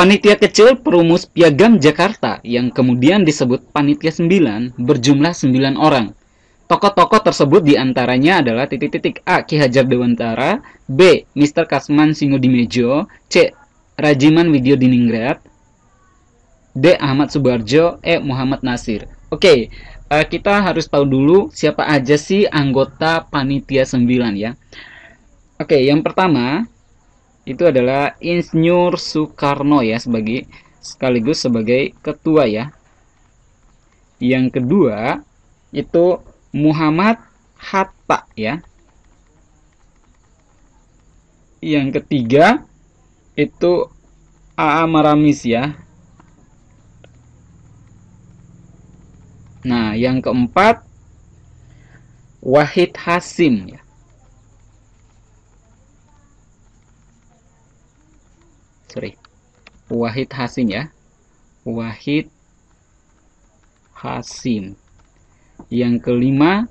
Panitia kecil perumus Piagam Jakarta yang kemudian disebut Panitia 9 berjumlah 9 orang. Tokoh-tokoh tersebut diantaranya adalah titik-titik A. Ki Hajar Dewantara B. Mr. Kasman Singodimejo C. Rajiman Widyo Diningrat D. Ahmad Subarjo E. Muhammad Nasir Oke, okay, eh, kita harus tahu dulu siapa aja sih anggota Panitia 9 ya Oke, okay, yang pertama itu adalah Insinyur Soekarno ya sebagai sekaligus sebagai ketua ya. Yang kedua itu Muhammad Hatta ya. Yang ketiga itu AA Maramis ya. Nah, yang keempat Wahid Hasim ya. sorry Wahid Hasim ya Wahid Hasim yang kelima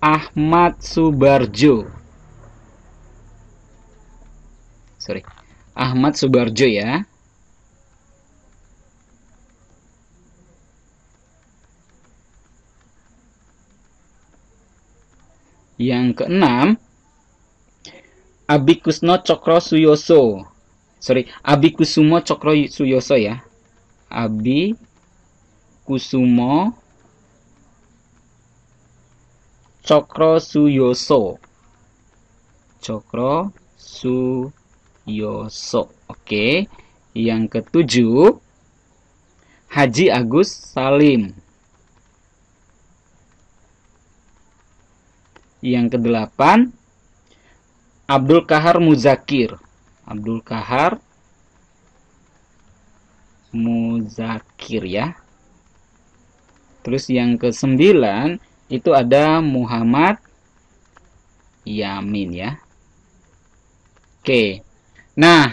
Ahmad Subarjo sorry Ahmad Subarjo ya Yang keenam, Abikusno Cokro Suyoso sorry Abi Kusumo Cokro Suyoso ya Abi Kusumo Cokro Suyoso Cokro Suyoso oke yang ketujuh Haji Agus Salim yang kedelapan Abdul Kahar Muzakir Abdul Kahar Muzakir ya. Terus yang ke sembilan itu ada Muhammad Yamin ya. Oke. Nah,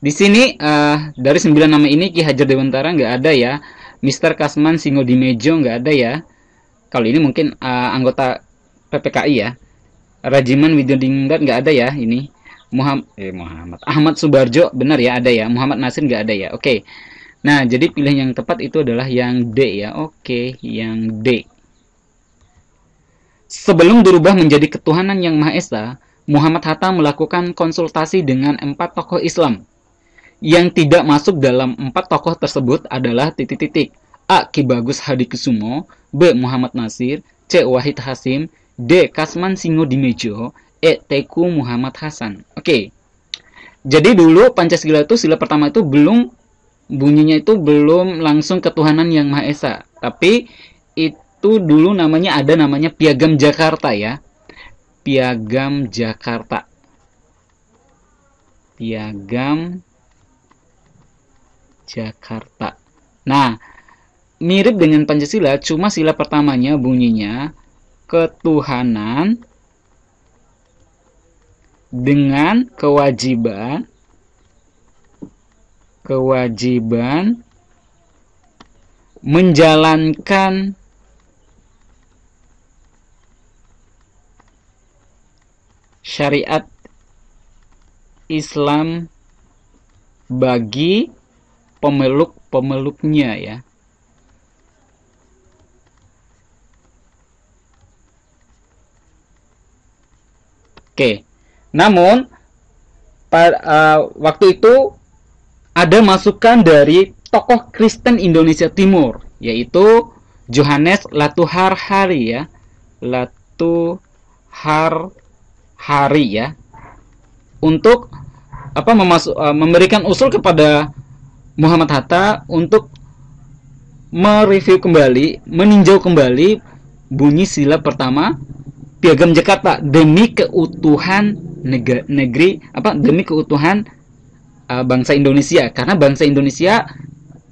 di sini uh, dari sembilan nama ini Ki Hajar Dewantara nggak ada ya. Mister Kasman Singo Dimejo nggak ada ya. Kalau ini mungkin uh, anggota PPKI ya. Rajiman Widodingrat nggak ada ya ini. Muhammad eh Muhammad Ahmad Subarjo benar ya ada ya Muhammad Nasir nggak ada ya oke okay. nah jadi pilihan yang tepat itu adalah yang D ya oke okay, yang D sebelum dirubah menjadi ketuhanan yang maha esa Muhammad Hatta melakukan konsultasi dengan empat tokoh Islam yang tidak masuk dalam empat tokoh tersebut adalah titik-titik A. Ki Bagus Hadi Kusumo B. Muhammad Nasir C. Wahid Hasim D. Kasman Singo Dimejo Teku Muhammad Hasan. Oke. Okay. Jadi dulu Pancasila itu sila pertama itu belum bunyinya itu belum langsung ketuhanan yang Maha Esa, tapi itu dulu namanya ada namanya Piagam Jakarta ya. Piagam Jakarta. Piagam Jakarta. Nah, mirip dengan Pancasila, cuma sila pertamanya bunyinya ketuhanan dengan kewajiban kewajiban menjalankan syariat Islam bagi pemeluk-pemeluknya ya. Oke. Okay. Namun pada, uh, eh, waktu itu ada masukan dari tokoh Kristen Indonesia Timur yaitu Johannes Latuhar Hari ya. Latuhar Hari ya. Untuk apa memasuk, uh, memberikan usul kepada Muhammad Hatta untuk mereview kembali, meninjau kembali bunyi sila pertama Piagam Jakarta demi keutuhan negeri, apa demi keutuhan uh, bangsa Indonesia karena bangsa Indonesia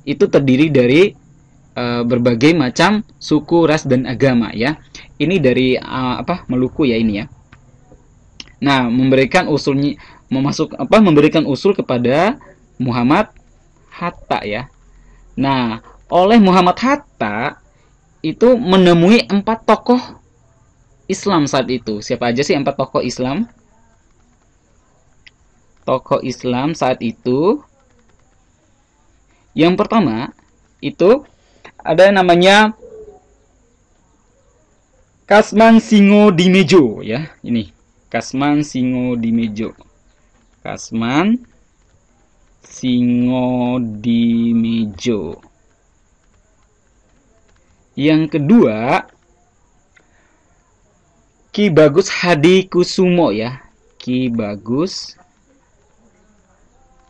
itu terdiri dari uh, berbagai macam suku, ras dan agama ya. Ini dari uh, apa Maluku ya ini ya. Nah, memberikan usulnya memasuk apa memberikan usul kepada Muhammad Hatta ya. Nah, oleh Muhammad Hatta itu menemui empat tokoh Islam saat itu. Siapa aja sih empat tokoh Islam? Tokoh Islam saat itu. Yang pertama itu ada yang namanya Kasman Singo Dimejo ya. Ini Kasman Singo Dimejo. Kasman Singo Dimejo. Yang kedua Ki Bagus Hadi Kusumo ya. Ki Bagus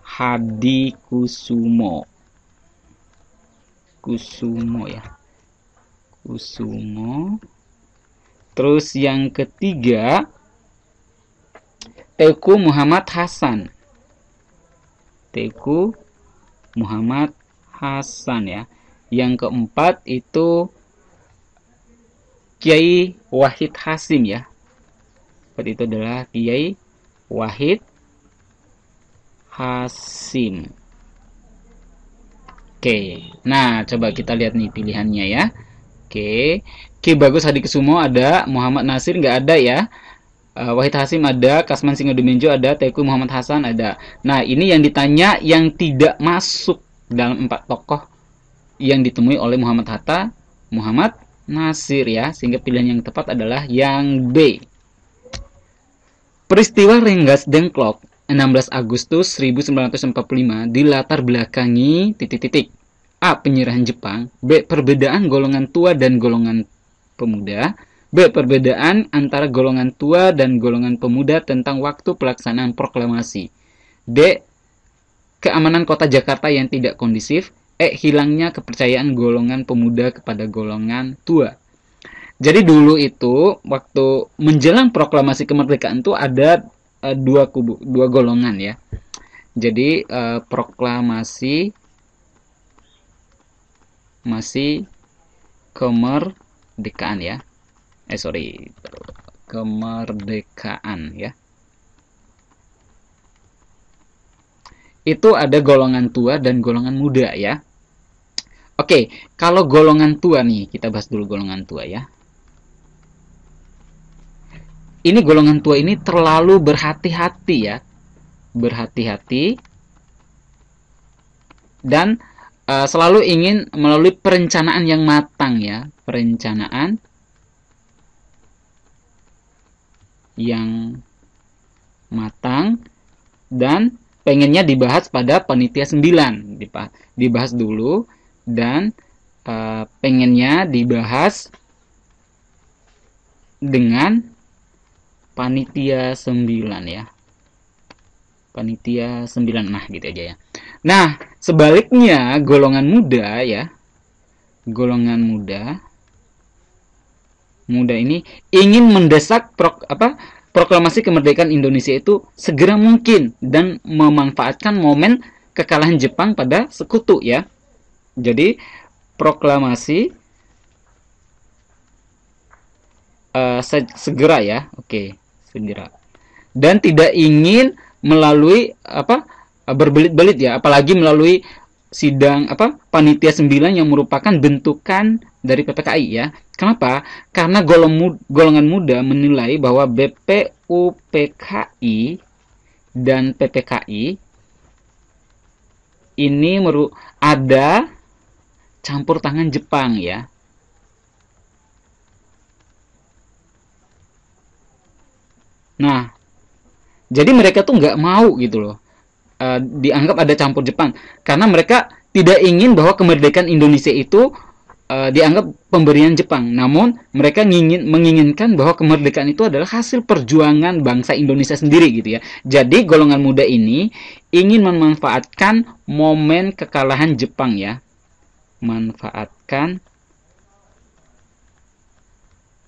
Hadi Kusumo. Kusumo ya. Kusumo. Terus yang ketiga Teku Muhammad Hasan. Teku Muhammad Hasan ya. Yang keempat itu Kiai Wahid Hasim ya. Seperti itu adalah Kiai Wahid Hasim. Oke, nah coba kita lihat nih pilihannya ya. Oke, oke bagus Hadi Kesumo ada, Muhammad Nasir nggak ada ya. Eh, Wahid Hasim ada, Kasman Singodomenjo ada, Teku Muhammad Hasan ada. Nah, ini yang ditanya yang tidak masuk dalam empat tokoh yang ditemui oleh Muhammad Hatta, Muhammad nasir ya sehingga pilihan yang tepat adalah yang B peristiwa Rengas Dengklok 16 Agustus 1945 dilatar belakangi titik-titik A. Penyerahan Jepang B. Perbedaan golongan tua dan golongan pemuda B. Perbedaan antara golongan tua dan golongan pemuda tentang waktu pelaksanaan proklamasi D. Keamanan kota Jakarta yang tidak kondisif eh hilangnya kepercayaan golongan pemuda kepada golongan tua. Jadi dulu itu waktu menjelang proklamasi kemerdekaan itu ada eh, dua kubu, dua golongan ya. Jadi eh, proklamasi masih kemerdekaan ya. Eh sorry, kemerdekaan ya. Itu ada golongan tua dan golongan muda ya. Oke, kalau golongan tua nih, kita bahas dulu golongan tua ya. Ini golongan tua ini terlalu berhati-hati ya. Berhati-hati dan uh, selalu ingin melalui perencanaan yang matang ya, perencanaan yang matang dan pengennya dibahas pada panitia 9 dibahas dulu dan e, pengennya dibahas dengan panitia 9 ya. Panitia 9 nah gitu aja ya. Nah, sebaliknya golongan muda ya. Golongan muda muda ini ingin mendesak pro, apa proklamasi kemerdekaan Indonesia itu segera mungkin dan memanfaatkan momen kekalahan Jepang pada sekutu ya. Jadi proklamasi uh, segera ya, oke, segera. Dan tidak ingin melalui apa berbelit-belit ya, apalagi melalui sidang apa panitia 9 yang merupakan bentukan dari PPKI ya. Kenapa? Karena golong golongan muda menilai bahwa BPUPKI dan PPKI ini ada campur tangan Jepang ya. Nah, jadi mereka tuh nggak mau gitu loh. Uh, dianggap ada campur Jepang karena mereka tidak ingin bahwa kemerdekaan Indonesia itu uh, dianggap pemberian Jepang. Namun mereka ingin menginginkan bahwa kemerdekaan itu adalah hasil perjuangan bangsa Indonesia sendiri gitu ya. Jadi golongan muda ini ingin memanfaatkan momen kekalahan Jepang ya manfaatkan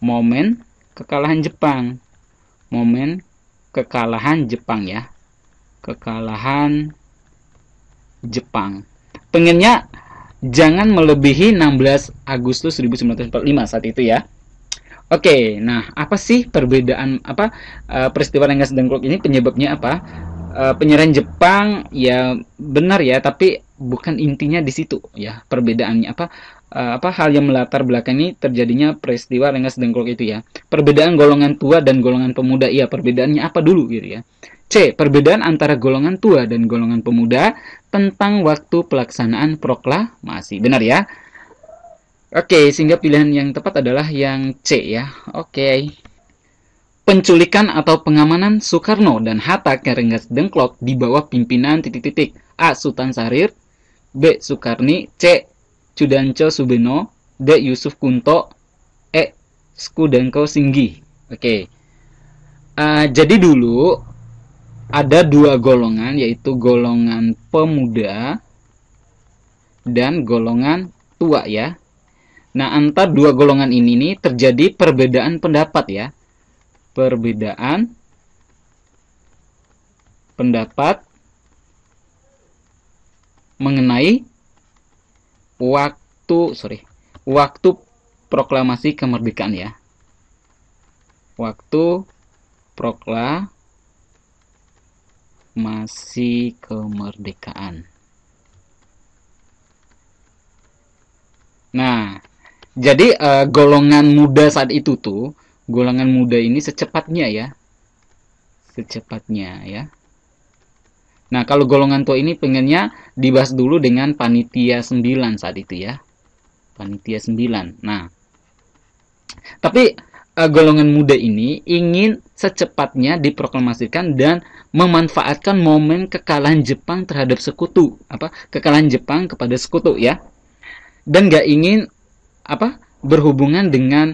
momen kekalahan Jepang. Momen kekalahan Jepang ya. Kekalahan Jepang. Pengennya jangan melebihi 16 Agustus 1945 saat itu ya. Oke, nah apa sih perbedaan apa peristiwa eh, peristiwa Rengas Dengklok ini penyebabnya apa? Eh, penyerahan Jepang ya benar ya, tapi bukan intinya di situ ya perbedaannya apa uh, apa hal yang melatar belakangi terjadinya peristiwa rengas dengklok itu ya perbedaan golongan tua dan golongan pemuda ya perbedaannya apa dulu gitu ya c perbedaan antara golongan tua dan golongan pemuda tentang waktu pelaksanaan proklamasi benar ya oke sehingga pilihan yang tepat adalah yang c ya oke penculikan atau pengamanan Soekarno dan Hatta ke Rengas Dengklok di bawah pimpinan titik-titik A. Sultan Syahrir B. Sukarni C. Cudanco Subeno D. Yusuf Kunto E. Skudanko Singgi Oke okay. uh, eh, Jadi dulu ada dua golongan yaitu golongan pemuda dan golongan tua ya. Nah, antar dua golongan ini nih terjadi perbedaan pendapat ya. Perbedaan pendapat mengenai waktu sorry waktu proklamasi kemerdekaan ya waktu proklamasi kemerdekaan nah jadi uh, golongan muda saat itu tuh golongan muda ini secepatnya ya secepatnya ya Nah, kalau golongan tua ini pengennya dibahas dulu dengan panitia 9 saat itu ya. Panitia 9. Nah, tapi uh, golongan muda ini ingin secepatnya diproklamasikan dan memanfaatkan momen kekalahan Jepang terhadap sekutu, apa? Kekalahan Jepang kepada sekutu ya. Dan gak ingin apa? berhubungan dengan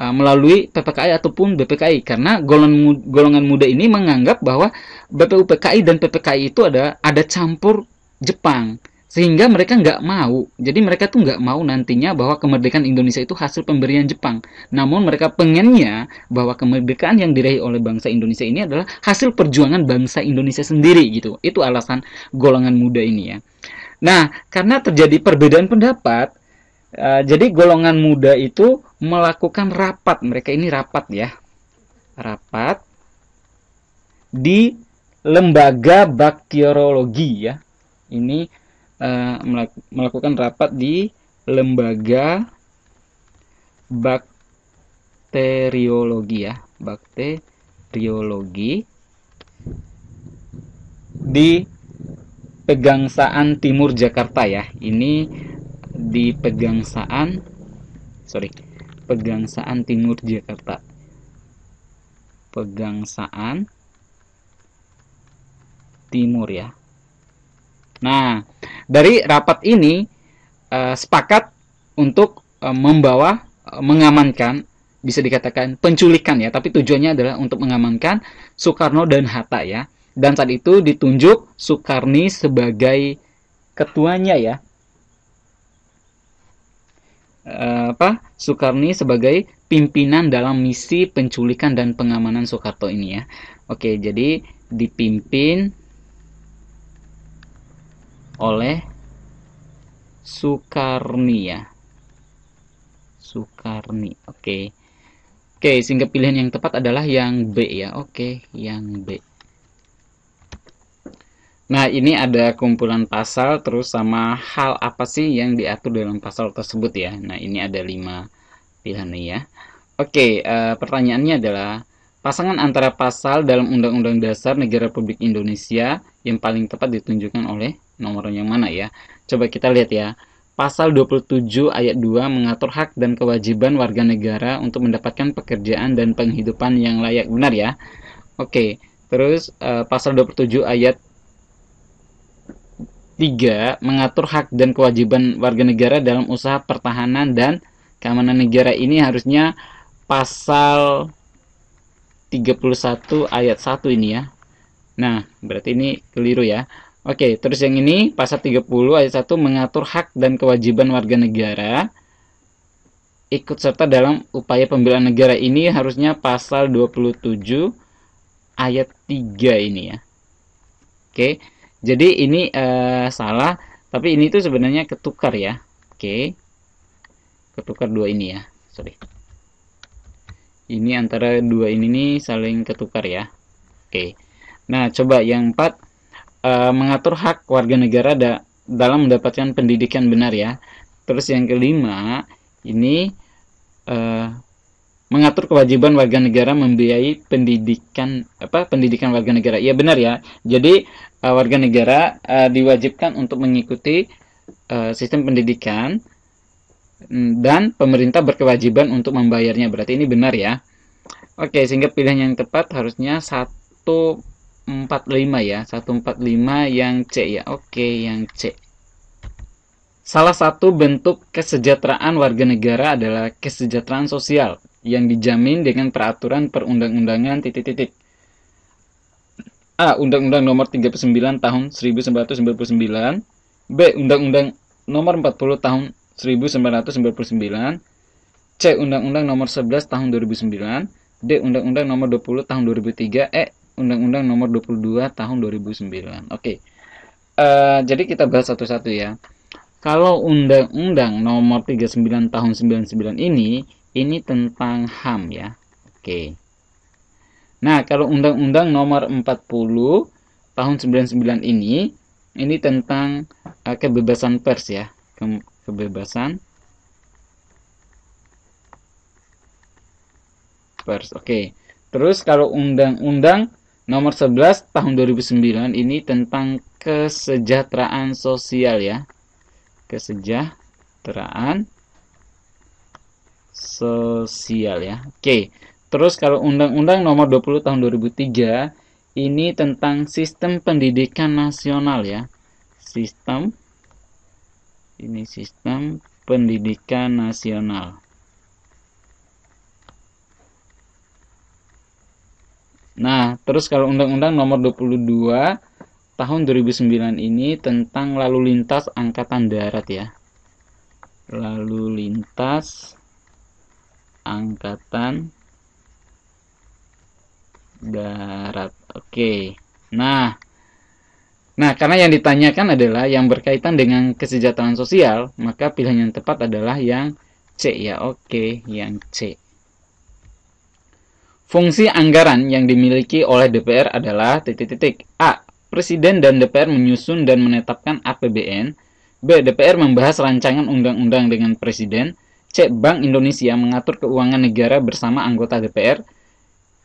Ah, melalui PPKI ataupun BPKI karena golongan golongan muda ini menganggap bahwa BPUPKI dan PPKI itu ada ada campur Jepang sehingga mereka nggak mau jadi mereka tuh nggak mau nantinya bahwa kemerdekaan Indonesia itu hasil pemberian Jepang namun mereka pengennya bahwa kemerdekaan yang diraih oleh bangsa Indonesia ini adalah hasil perjuangan bangsa Indonesia sendiri gitu itu alasan golongan muda ini ya nah karena terjadi perbedaan pendapat Uh, jadi golongan muda itu melakukan rapat. Mereka ini rapat ya. Rapat di lembaga bakteriologi ya. Ini uh, melakukan rapat di lembaga bakteriologi ya. Bakteriologi di Pegangsaan Timur Jakarta ya. Ini di Pegangsaan sorry Pegangsaan Timur Jakarta Pegangsaan Timur ya Nah dari rapat ini eh, sepakat untuk eh, membawa eh, mengamankan bisa dikatakan penculikan ya tapi tujuannya adalah untuk mengamankan Soekarno dan Hatta ya dan saat itu ditunjuk Soekarni sebagai ketuanya ya Eh, apa Soekarni sebagai pimpinan dalam misi penculikan dan pengamanan Soekarto ini ya. Oke, jadi dipimpin oleh Soekarni ya. Soekarni. Oke. Oke, sehingga pilihan yang tepat adalah yang B ya. Oke, yang B. Nah, ini ada kumpulan pasal terus sama hal apa sih yang diatur dalam pasal tersebut ya. Nah, ini ada lima pilihan ya. Oke, e, pertanyaannya adalah pasangan antara pasal dalam Undang-Undang Dasar Negara Republik Indonesia yang paling tepat ditunjukkan oleh nomor yang mana ya. Coba kita lihat ya. Pasal 27 ayat 2 mengatur hak dan kewajiban warga negara untuk mendapatkan pekerjaan dan penghidupan yang layak benar ya. Oke, terus e, pasal 27 ayat 3. Mengatur hak dan kewajiban warga negara dalam usaha pertahanan dan keamanan negara ini harusnya pasal 31 ayat 1 ini ya. Nah, berarti ini keliru ya. Oke, terus yang ini pasal 30 ayat 1 mengatur hak dan kewajiban warga negara ikut serta dalam upaya pembelaan negara ini harusnya pasal 27 ayat 3 ini ya. Oke jadi ini uh, salah tapi ini tuh sebenarnya ketukar ya oke okay. ketukar dua ini ya sorry ini antara dua ini nih saling ketukar ya oke okay. nah coba yang empat uh, mengatur hak warga negara da dalam mendapatkan pendidikan benar ya terus yang kelima ini uh, mengatur kewajiban warga negara membiayai pendidikan apa pendidikan warga negara. ya benar ya. Jadi uh, warga negara uh, diwajibkan untuk mengikuti uh, sistem pendidikan mm, dan pemerintah berkewajiban untuk membayarnya. Berarti ini benar ya. Oke, sehingga pilihan yang tepat harusnya 145 ya. 145 yang C ya. Oke, yang C. Salah satu bentuk kesejahteraan warga negara adalah kesejahteraan sosial yang dijamin dengan peraturan perundang-undangan titik-titik. A. Undang-Undang Nomor 39 Tahun 1999. B. Undang-Undang Nomor 40 Tahun 1999. C. Undang-Undang Nomor 11 Tahun 2009. D. Undang-Undang Nomor 20 Tahun 2003. E. Undang-Undang Nomor 22 Tahun 2009. Oke. Okay. Uh, eh, jadi kita bahas satu-satu ya. Kalau Undang-Undang Nomor 39 Tahun 99 ini ini tentang HAM ya. Oke. Nah, kalau Undang-Undang Nomor 40 tahun 99 ini ini tentang uh, kebebasan pers ya. Ke kebebasan pers. Oke. Terus kalau Undang-Undang Nomor 11 tahun 2009 ini tentang kesejahteraan sosial ya. Kesejahteraan sosial ya. Oke. Terus kalau Undang-Undang Nomor 20 Tahun 2003 ini tentang sistem pendidikan nasional ya. Sistem ini sistem pendidikan nasional. Nah, terus kalau Undang-Undang Nomor 22 Tahun 2009 ini tentang lalu lintas angkatan darat ya. Lalu lintas Angkatan Darat. Oke. Nah, Nah, karena yang ditanyakan adalah yang berkaitan dengan kesejahteraan sosial, maka pilihan yang tepat adalah yang C ya. Oke, yang C. Fungsi anggaran yang dimiliki oleh DPR adalah titik-titik A. Presiden dan DPR menyusun dan menetapkan APBN. B. DPR membahas rancangan undang-undang dengan presiden. C. Bank Indonesia mengatur keuangan negara bersama anggota DPR.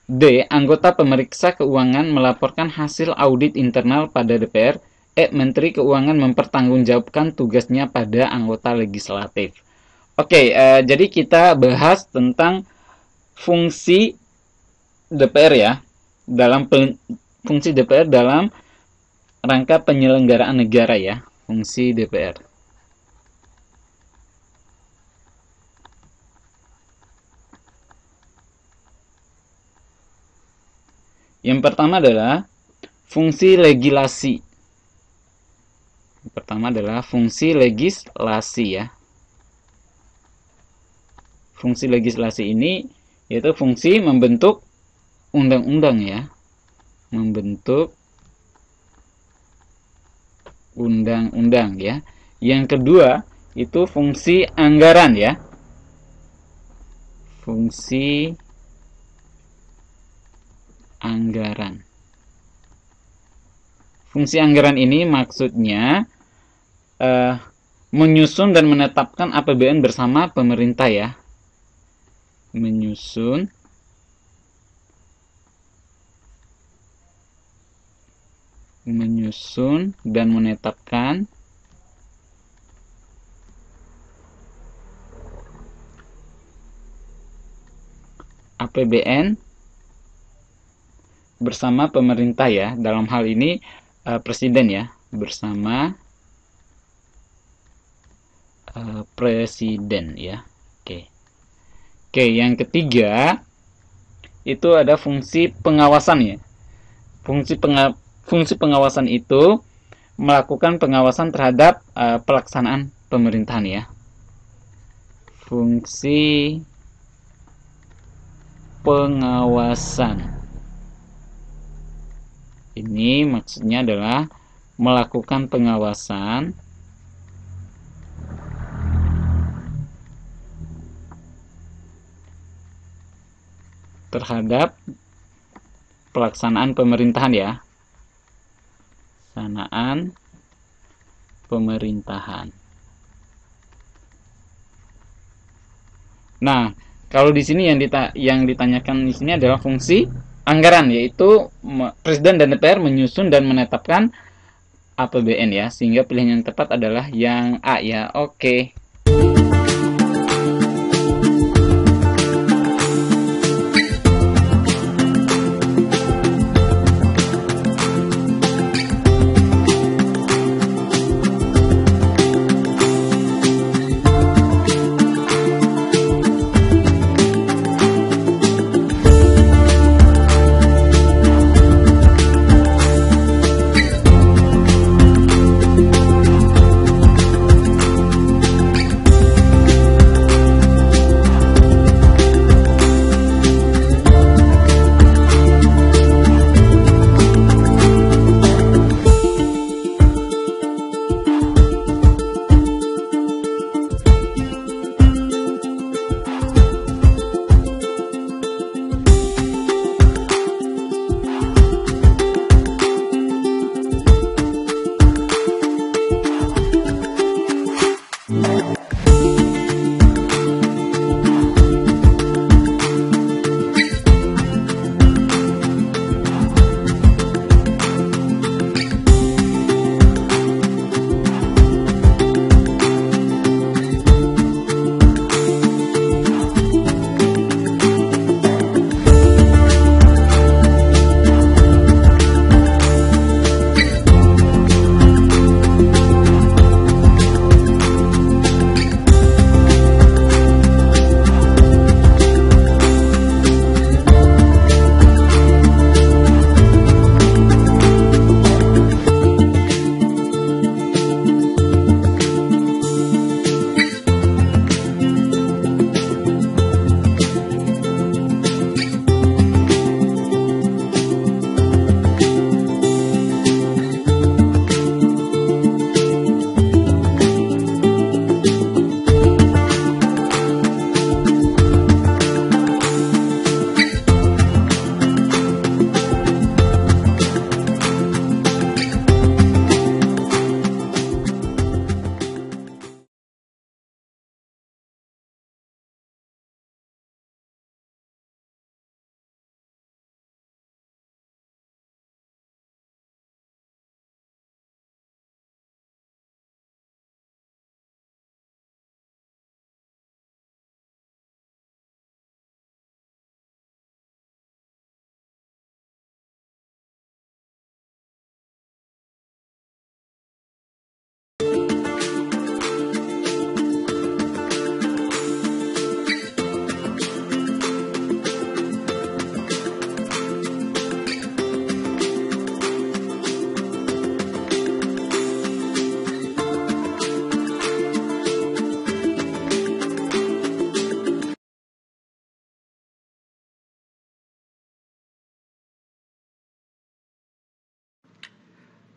D. Anggota pemeriksa keuangan melaporkan hasil audit internal pada DPR. E. Menteri Keuangan mempertanggungjawabkan tugasnya pada anggota legislatif. Oke, eh, jadi kita bahas tentang fungsi DPR ya, dalam fungsi DPR dalam rangka penyelenggaraan negara ya, fungsi DPR. Yang pertama adalah fungsi legislasi. Yang pertama adalah fungsi legislasi ya. Fungsi legislasi ini yaitu fungsi membentuk undang-undang ya. Membentuk undang-undang ya. Yang kedua itu fungsi anggaran ya. Fungsi anggaran. Fungsi anggaran ini maksudnya eh, menyusun dan menetapkan APBN bersama pemerintah ya. Menyusun menyusun dan menetapkan APBN bersama pemerintah ya dalam hal ini uh, presiden ya bersama uh, presiden ya oke oke yang ketiga itu ada fungsi pengawasan ya fungsi penga fungsi pengawasan itu melakukan pengawasan terhadap uh, pelaksanaan pemerintahan ya fungsi pengawasan ini maksudnya adalah melakukan pengawasan terhadap pelaksanaan pemerintahan ya. Pelaksanaan pemerintahan. Nah, kalau di sini yang dita yang ditanyakan di sini adalah fungsi anggaran yaitu presiden dan DPR menyusun dan menetapkan APBN ya sehingga pilihan yang tepat adalah yang A ya oke okay.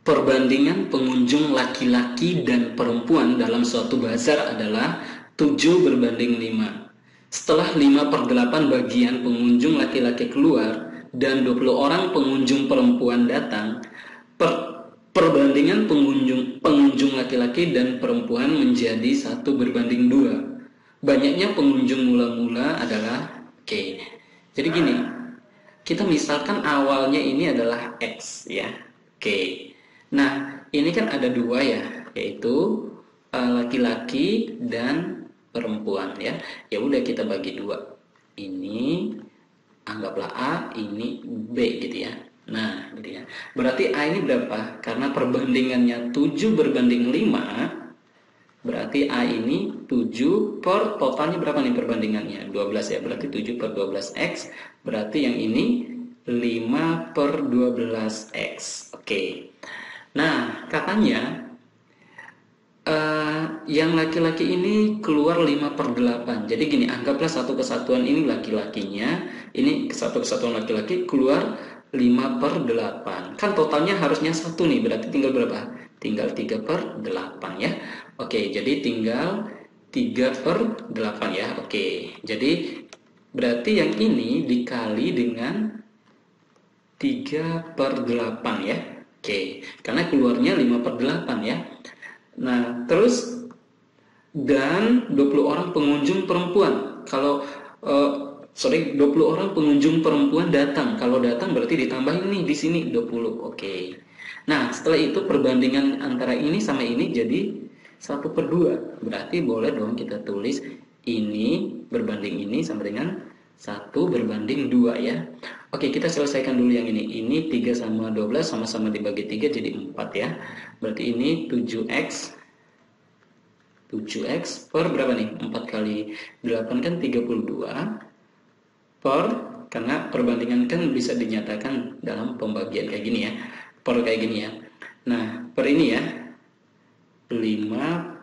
Perbandingan pengunjung laki-laki dan perempuan dalam suatu bazar adalah 7 berbanding 5. Setelah 5 per 8 bagian pengunjung laki-laki keluar dan 20 orang pengunjung perempuan datang, per perbandingan pengunjung pengunjung laki-laki dan perempuan menjadi 1 berbanding 2. Banyaknya pengunjung mula-mula adalah k. Jadi gini, kita misalkan awalnya ini adalah X ya. Oke. Okay Nah, ini kan ada dua ya, yaitu eh, laki-laki uh, dan perempuan ya. Ya udah kita bagi dua. Ini anggaplah A, ini B gitu ya. Nah, gitu ya. Berarti A ini berapa? Karena perbandingannya 7 berbanding 5, berarti A ini 7 per totalnya berapa nih perbandingannya? 12 ya, berarti 7 per 12X, berarti yang ini 5 per 12X. Oke, okay. Nah, katanya uh, yang laki-laki ini keluar 5 per 8. Jadi gini, anggaplah satu kesatuan ini laki-lakinya, ini satu kesatuan laki-laki keluar 5 per 8. Kan totalnya harusnya satu nih, berarti tinggal berapa? Tinggal 3 per 8 ya. Oke, jadi tinggal 3 per 8 ya. Oke, jadi berarti yang ini dikali dengan 3 per 8 ya. Oke, karena keluarnya 5 per 8 ya. Nah, terus dan 20 orang pengunjung perempuan. Kalau uh, sorry, 20 orang pengunjung perempuan datang. Kalau datang berarti ditambahin nih di sini 20. Oke. Nah, setelah itu perbandingan antara ini sama ini jadi 1 per 2. Berarti boleh dong kita tulis ini berbanding ini sama dengan 1 berbanding 2 ya. Oke, kita selesaikan dulu yang ini. Ini 3 sama 12 sama-sama dibagi 3 jadi 4 ya. Berarti ini 7x 7x per berapa nih? 4 kali 8 kan 32 per karena perbandingan kan bisa dinyatakan dalam pembagian kayak gini ya. Per kayak gini ya. Nah, per ini ya. 5